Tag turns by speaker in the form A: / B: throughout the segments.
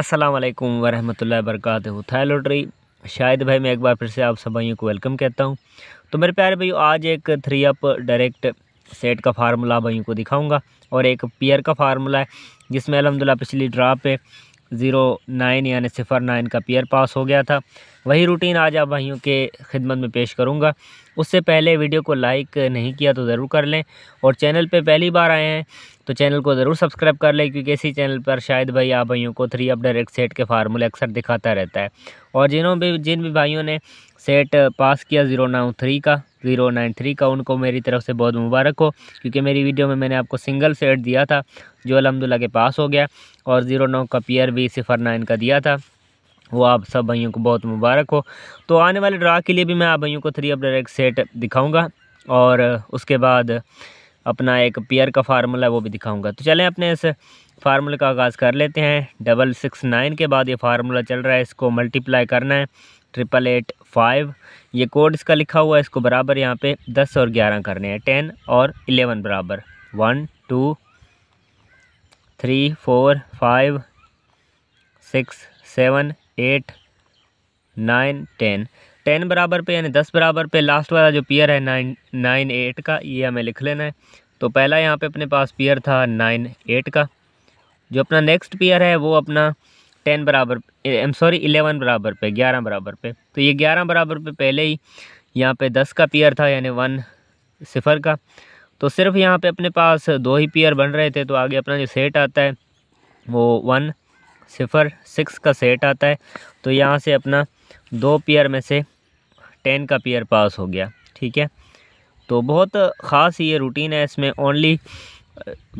A: अस्सलाम वालेकुम वरहमतुल्लाहि वबरकातुहू थाई लॉटरी शायद भाई मैं एक बार फिर से आप सब भाइयों को वेलकम कहता हूँ तो मेरे प्यारे भाई आज एक थ्री अप डायरेक्ट सेट का फार्मूला भाइयों को दिखाऊंगा और एक पेयर का फार्मूला है जिसमें अलहमदिल्ला पिछली ड्रा पे ज़ीरो नाइन यानी सिफ़र नाइन का पेयर पास हो गया था वही रूटीन आज आप भाइयों के खिदमत में पेश करूँगा उससे पहले वीडियो को लाइक नहीं किया तो ज़रूर कर लें और चैनल पे पहली बार आए हैं तो चैनल को ज़रूर सब्सक्राइब कर लें क्योंकि इसी चैनल पर शायद भाई आप भाइयों को थ्री अप डायरेक्ट सेट के फार्मूले अक्सर दिखाता रहता है और जिन्हों भी जिन भी भाइयों ने सेट पास किया ज़ीरो थ्री का ज़ीरो नाइन थ्री का उनको मेरी तरफ से बहुत मुबारक हो क्योंकि मेरी वीडियो में मैंने आपको सिंगल सेट दिया था जो अलहमदिल्ला के पास हो गया और ज़ीरो नौ का पियर भी सिफर नाइन का दिया था वो आप सब भाइयों को बहुत मुबारक हो तो आने वाले ड्रा के लिए भी मैं आप भाइयों को थ्री अपडर एक सेट दिखाऊँगा और उसके बाद अपना एक पेयर का फार्मूला वो भी दिखाऊँगा तो चलें अपने इस फार्मूले का आगाज़ कर लेते हैं डबल सिक्स नाइन के बाद ये फार्मूला चल रहा है इसको मल्टीप्लाई करना है ट्रिपल एट फाइव ये कोड इसका लिखा हुआ है इसको बराबर यहाँ पे दस और ग्यारह करने हैं टेन और इलेवन बराबर one two three four five six seven eight nine ten ten बराबर पे यानी दस बराबर पे लास्ट वाला जो पेयर है नाइन नाइन एट का ये हमें लिख लेना है तो पहला यहाँ पे अपने पास पेयर था नाइन एट का जो अपना नेक्स्ट पेयर है वो अपना टेन बराबर आई एम सॉरी इलेवन बराबर पे ग्यारह बराबर पे तो ये ग्यारह बराबर पे पहले ही यहाँ पे दस का पेयर था यानी वन सिफर का तो सिर्फ यहाँ पे अपने पास दो ही पेयर बन रहे थे तो आगे अपना जो सेट आता है वो वन सिफर सिक्स का सेट आता है तो यहाँ से अपना दो पेयर में से टेन का पेयर पास हो गया ठीक है तो बहुत ख़ास ये रूटीन है इसमें ओनली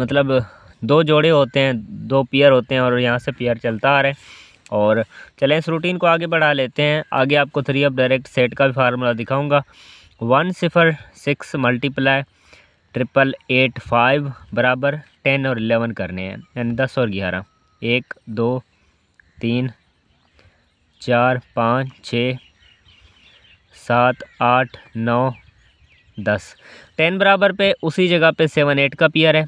A: मतलब दो जोड़े होते हैं दो पेयर होते हैं और यहाँ से पेयर चलता आ रहा है और चलें इस रूटीन को आगे बढ़ा लेते हैं आगे आपको थ्री अप डायरेक्ट सेट का भी फार्मूला दिखाऊंगा वन सिफर six multiply triple eight five बराबर टेन और एलेवन करने हैं यानी दस और ग्यारह एक दो तीन चार पाँच छः सात आठ नौ दस टेन बराबर पे उसी जगह पे सेवन एट का पियर है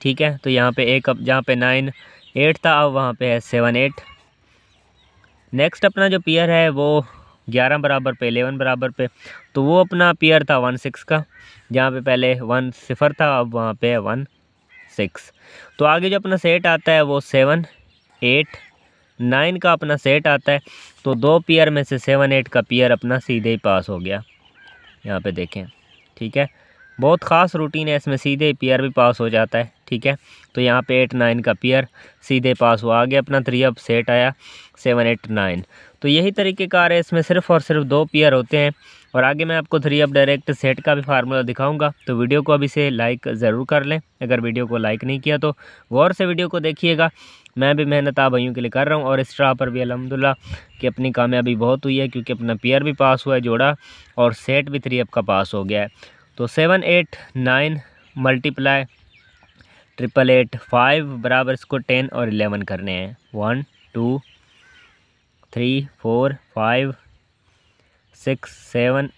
A: ठीक है तो यहाँ पे एक अब जहाँ पे नाइन एट था अब वहाँ पे है सेवन एट नेक्स्ट अपना जो पेयर है वो ग्यारह बराबर पे एलेवन बराबर पे तो वो अपना पेयर था वन सिक्स का जहाँ पे पहले वन सिफर था अब वहाँ पे है वन सिक्स तो आगे जो अपना सेट आता है वो सेवन एट नाइन का अपना सेट आता है तो दो पेयर में से सेवन एट का पेयर अपना सीधे ही पास हो गया यहाँ पे देखें ठीक है बहुत ख़ास रूटीन है इसमें सीधे पीयर भी पास हो जाता है ठीक है तो यहाँ पे एट नाइन का पीयर सीधे पास हुआ आगे अपना थ्री अप सेट आया सेवन एट नाइन तो यही तरीके कार है इसमें सिर्फ और सिर्फ दो पीयर होते हैं और आगे मैं आपको थ्री अप डायरेक्ट सेट का भी फार्मूला दिखाऊंगा तो वीडियो को अभी से लाइक ज़रूर कर लें अगर वीडियो को लाइक नहीं किया तो गौर से वीडियो को देखिएगा मैं भी मेहनत आ भाइयों के लिए कर रहा हूँ और इस ट्रा पर भी अलहमदिल्ला कि अपनी कामयाबी बहुत हुई है क्योंकि अपना पेयर भी पास हुआ है जोड़ा और सेट भी थ्री अप का पास हो गया है तो seven eight nine multiply triple eight five बराबर इसको टेन और इलेवन करने हैं one two three four five six seven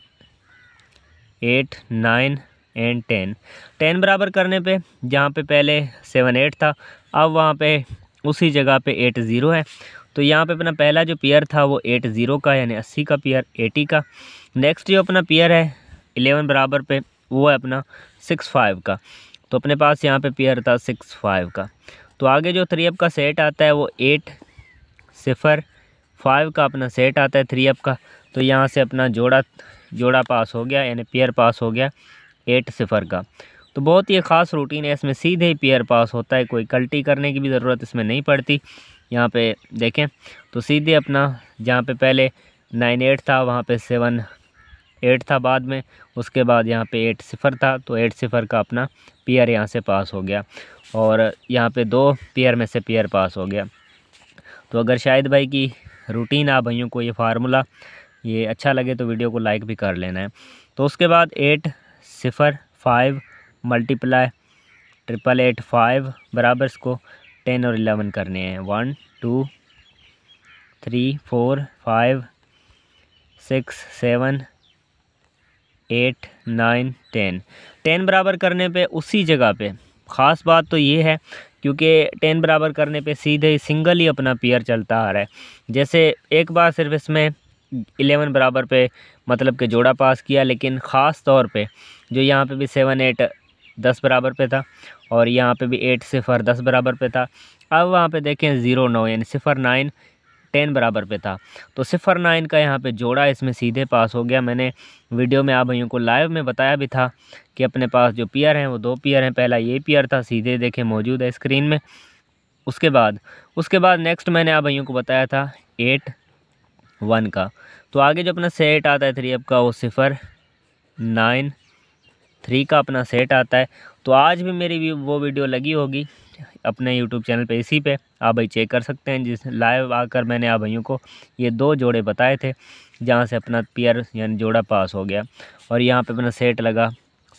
A: eight nine and ten ten बराबर करने पे जहाँ पे पहले सेवन एट था अब वहाँ पे उसी जगह पे एट ज़ीरो है तो यहाँ पे अपना पहला जो पेयर था वो एट ज़ीरो का यानी अस्सी का पेयर एटी का नेक्स्ट जो अपना पेयर है इलेवन बराबर पे वो है अपना सिक्स फाइव का तो अपने पास यहाँ पे पेयर था सिक्स फाइव का तो आगे जो थ्री अप का सेट आता है वो एट सिफर फाइव का अपना सेट आता है थ्री अप का तो यहाँ से अपना जोड़ा जोड़ा पास हो गया यानी पेयर पास हो गया एट सिफर का तो बहुत ही ख़ास रूटीन है इसमें सीधे ही पेयर पास होता है कोई कल्टी करने की भी ज़रूरत इसमें नहीं पड़ती यहाँ पे देखें तो सीधे अपना जहाँ पे पहले नाइन एट था वहाँ पे सेवन एट था बाद में उसके बाद यहाँ पे एट सिफ़र था तो एट सिफ़र का अपना पेयर यहाँ से पास हो गया और यहाँ पे दो पेयर में से पेयर पास हो गया तो अगर शायद भाई की रूटीन आ भाइयों को ये फार्मूला ये अच्छा लगे तो वीडियो को लाइक भी कर लेना है तो उसके बाद एट सिफ़र five multiply triple eight five बराबर इसको टेन और इलेवन करने हैं one two three four five six seven eight nine ten ten बराबर करने पे उसी जगह पे ख़ास बात तो ये है क्योंकि टेन बराबर करने पे सीधे सिंगल ही अपना पेयर चलता आ रहा है जैसे एक बार सिर्फ इसमें इलेवन बराबर पे मतलब के जोड़ा पास किया लेकिन ख़ास तौर पे जो यहाँ पे भी सेवन एट दस बराबर पे था और यहाँ पे भी एट सिफ़र दस बराबर पे था अब वहाँ पे देखें ज़ीरो नौ यानी सिफ़र नाइन टेन बराबर पे था तो सिफ़र नाइन का यहाँ पे जोड़ा इसमें सीधे पास हो गया मैंने वीडियो में आप भाइयों को लाइव में बताया भी था कि अपने पास जो पियर हैं वो दो पियर हैं पहला ये पियर था सीधे देखे मौजूद है स्क्रीन में उसके बाद उसके बाद नेक्स्ट मैंने आप भाइयों को बताया था एट वन का तो आगे जो अपना सेट आता है थ्री अप का वो सिफ़र नाइन थ्री का अपना सेट आता है तो आज भी मेरी वो वीडियो लगी होगी अपने यूट्यूब चैनल पे इसी पे आप भाई चेक कर सकते हैं जिस लाइव आकर मैंने आप भाइयों को ये दो जोड़े बताए थे जहाँ से अपना पेयर यानी जोड़ा पास हो गया और यहाँ पे अपना सेट लगा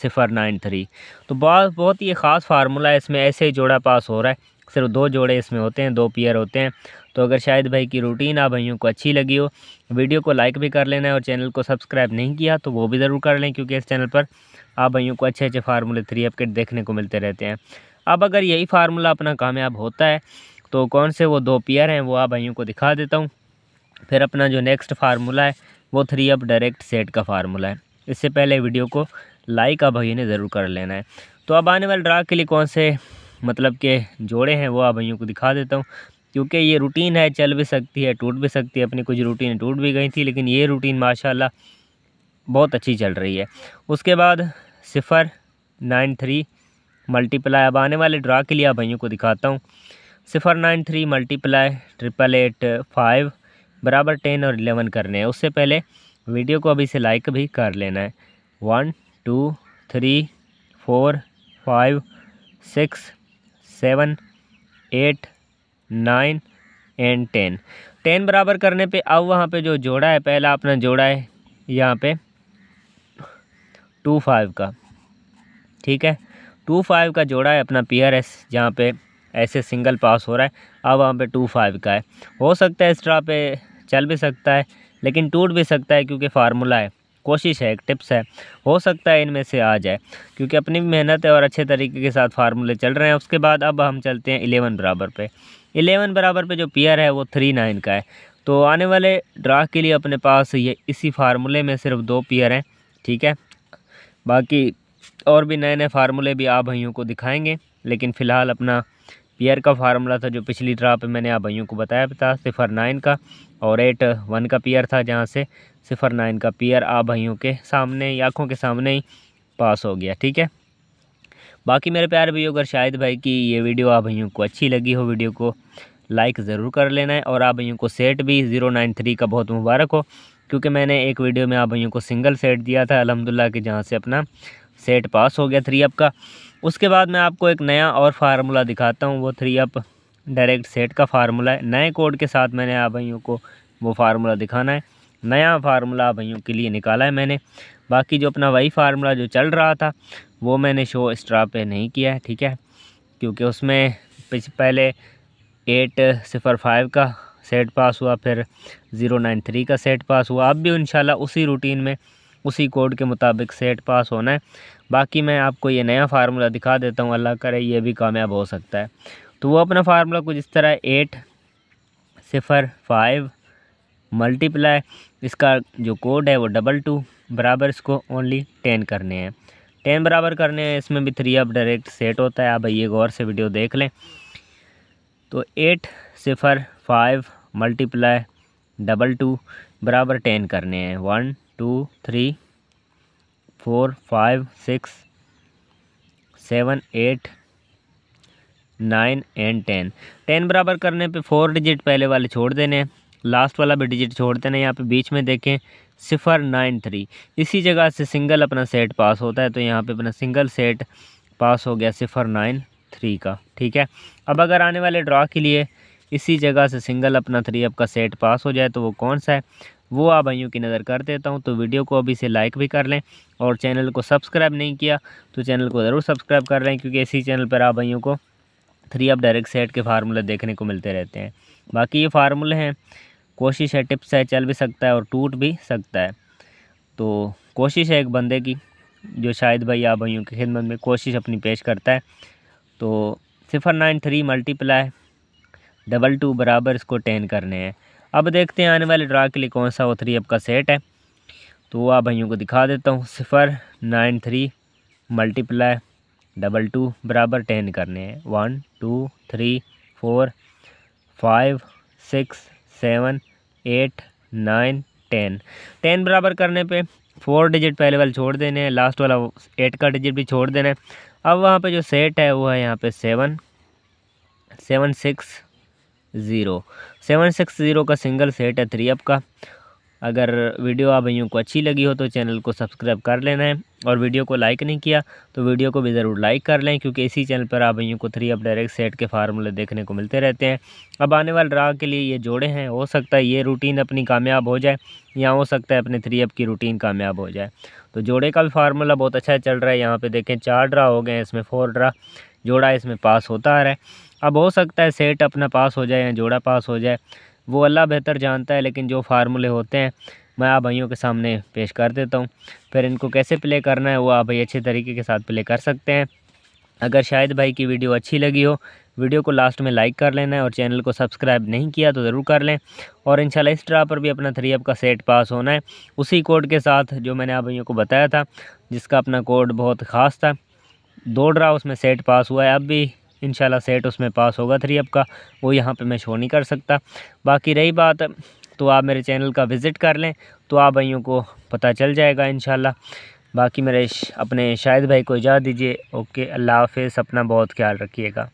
A: सिफर नाइन थ्री तो बहुत बहुत ही ख़ास फार्मूला है इसमें ऐसे ही जोड़ा पास हो रहा है सिर्फ दो जोड़े इसमें होते हैं दो पेयर होते हैं तो अगर शायद भाई की रूटीन आप भाइयों को अच्छी लगी हो वीडियो को लाइक भी कर लेना है और चैनल को सब्सक्राइब नहीं किया तो वो भी ज़रूर कर लें क्योंकि इस चैनल पर आप भाइयों को अच्छे अच्छे फार्मूले थ्री अपडेट देखने को मिलते रहते हैं अब अगर यही फार्मूला अपना कामयाब होता है तो कौन से वो दो पेयर हैं वो आप भाइयों को दिखा देता हूँ फिर अपना जो नेक्स्ट फार्मूला है वो थ्री अप डायरेक्ट सेट का फार्मूला है इससे पहले वीडियो को लाइक आप भाइयों ने ज़रूर कर लेना है तो अब आने वाले ड्रा के लिए कौन से मतलब के जोड़े हैं वो आप भाइयों को दिखा देता हूँ क्योंकि ये रूटीन है चल भी सकती है टूट भी सकती है अपनी कुछ रूटीन टूट भी गई थी लेकिन ये रूटीन माशाल्लाह बहुत अच्छी चल रही है उसके बाद सिफ़र नाइन थ्री मल्टीप्लाई अब आने वाले ड्रा के लिए आप भाइयों को दिखाता हूँ सिफर nine three multiply triple eight five बराबर टेन और इलेवन करने हैं उससे पहले वीडियो को अभी से लाइक भी कर लेना है one two three four five six seven eight nine and ten ten बराबर करने पे अब वहाँ पे जो जोड़ा है पहला आपने जोड़ा है यहाँ पे टू फाइव का ठीक है टू फाइव का जोड़ा है अपना आर एस जहाँ पर ऐसे सिंगल पास हो रहा है अब वहाँ पे टू फाइव का है हो सकता है एक्स्ट्रा पे चल भी सकता है लेकिन टूट भी सकता है क्योंकि फार्मूला है कोशिश है एक टिप्स है हो सकता है इनमें से आ जाए क्योंकि अपनी मेहनत है और अच्छे तरीके के साथ फार्मूले चल रहे हैं उसके बाद अब हम चलते हैं इलेवन बराबर पे इलेवन बराबर पे जो पेयर है वो थ्री नाइन का है तो आने वाले ड्रा के लिए अपने पास ये इसी फार्मूले में सिर्फ दो पेयर हैं ठीक है बाकी और भी नए नए फार्मूले भी आप भाइयों को दिखाएंगे लेकिन फ़िलहाल अपना पेयर का फार्मूला था जो पिछली ड्रा पे मैंने आप भाइयों को बताया था सिफर नाइन का और एट वन का पेयर था जहाँ से सिफर नाइन का पियर आप भाइयों के सामने आँखों के सामने ही पास हो गया ठीक है बाकी मेरे प्यार भैया अगर शाहिद भाई की ये वीडियो आप भाइयों को अच्छी लगी हो वीडियो को लाइक ज़रूर कर लेना है और आप भाइयों को सेट भी ज़ीरो नाइन थ्री का बहुत मुबारक हो क्योंकि मैंने एक वीडियो में आप भाइयों को सिंगल सेट दिया था अलहमदिल्ला के जहाँ से अपना सेट पास हो गया थ्री अप का उसके बाद मैं आपको एक नया और फार्मूला दिखाता हूँ वो थ्री अप डायरेक्ट सेट का फार्मूला है नए कोड के साथ मैंने आप भाइयों को वो फार्मूला दिखाना है नया फार्मूला आप भाइयों के लिए निकाला है मैंने बाकी जो अपना वही फार्मूला जो चल रहा था वो मैंने शो स्ट्रा पे नहीं किया है ठीक है क्योंकि उसमें पहले एट सिफ़र फाइव का सेट पास हुआ फिर ज़ीरो नाइन थ्री का सेट पास हुआ आप भी इन उसी रूटीन में उसी कोड के मुताबिक सेट पास होना है बाकी मैं आपको ये नया फार्मूला दिखा देता हूँ अल्लाह करे ये भी कामयाब हो सकता है तो वो अपना फार्मूला कुछ इस तरह एट सिफ़र फाइव मल्टीप्लाई इसका जो कोड है वो डबल टू बराबर इसको ओनली टेन करने हैं टेन बराबर करने हैं इसमें भी थ्री अब डायरेक्ट सेट होता है आप भैया गौर से वीडियो देख लें तो एट सिफ़र फाइव मल्टीप्लाई डबल टू बराबर टेन करने हैं one two three four five six seven eight nine and ten ten बराबर करने पे फोर डिजिट पहले वाले छोड़ देने हैं लास्ट वाला भी डिजिट छोड़ देना यहाँ पे बीच में देखें सिफर नाइन थ्री इसी जगह से सिंगल अपना सेट पास होता है तो यहाँ पे अपना सिंगल सेट पास हो गया सिफर नाइन थ्री का ठीक है अब अगर आने वाले ड्रा के लिए इसी जगह से सिंगल अपना थ्री अप का सेट पास हो जाए तो वो कौन सा है वो आप भाइयों की नज़र कर देता हूँ तो वीडियो को अभी से लाइक भी कर लें और चैनल को सब्सक्राइब नहीं किया तो चैनल को ज़रूर सब्सक्राइब कर लें क्योंकि इसी चैनल पर आप भाइयों को थ्री अप डायरेक्ट सेट के फार्मूले देखने को मिलते रहते हैं बाकी ये फार्मूले हैं कोशिश है टिप्स है चल भी सकता है और टूट भी सकता है तो कोशिश है एक बंदे की जो शायद भाई आप भाइयों की खिदमत में कोशिश अपनी पेश करता है तो सिफ़र nine three multiply double two बराबर इसको टेन करने हैं अब देखते हैं आने वाले ड्रा के लिए कौन सा ओ थ्री आपका सेट है तो आप भाइयों को दिखा देता हूँ सिफर nine three multiply double two बराबर टेन करने हैं one two three four five six seven eight nine ten ten बराबर करने पे फोर डिजिट पहले वाले छोड़ देने हैं लास्ट वाला एट का डिजिट भी छोड़ देना है अब वहाँ पे जो सेट है वो है यहाँ पे seven seven six zero seven six zero का सिंगल सेट है थ्री अप का अगर वीडियो आप भैया को अच्छी लगी हो तो चैनल को सब्सक्राइब कर लेना है और वीडियो को लाइक नहीं किया तो वीडियो को भी ज़रूर लाइक कर लें क्योंकि इसी चैनल पर आप भैया को थ्री अप डायरेक्ट सेट के फार्मूले देखने को मिलते रहते हैं अब आने वाले ड्रा के लिए ये जोड़े हैं हो सकता है ये रूटीन अपनी कामयाब हो जाए या हो सकता है अपने थ्री अप की रूटीन कामयाब हो जाए तो जोड़े का भी फार्मूला बहुत अच्छा चल रहा है यहाँ पर देखें चार ड्रा हो गए हैं इसमें फोर ड्रा जोड़ा इसमें पास होता आ रहा है अब हो सकता है सेट अपना पास हो जाए या जोड़ा पास हो जाए वो अल्लाह बेहतर जानता है लेकिन जो फार्मूले होते हैं मैं आप भाइयों के सामने पेश कर देता हूँ फिर इनको कैसे प्ले करना है वो आप भाई अच्छे तरीके के साथ प्ले कर सकते हैं अगर शायद भाई की वीडियो अच्छी लगी हो वीडियो को लास्ट में लाइक कर लेना है और चैनल को सब्सक्राइब नहीं किया तो ज़रूर कर लें और इंशाल्लाह इस ट्रा पर भी अपना थ्री अप का सेट पास होना है उसी कोड के साथ जो मैंने आप भैया को बताया था जिसका अपना कोड बहुत ख़ास था दो ड्रा उसमें सेट पास हुआ है अब भी इन सेट उसमें पास होगा थ्री अप का वो यहाँ पर मैं शो नहीं कर सकता बाकी रही बात तो आप मेरे चैनल का विज़िट कर लें तो आप भाइयों को पता चल जाएगा इन बाकी मेरे अपने शाहिद भाई को इजाज़ दीजिए ओके अल्लाह हाफ अपना बहुत ख्याल रखिएगा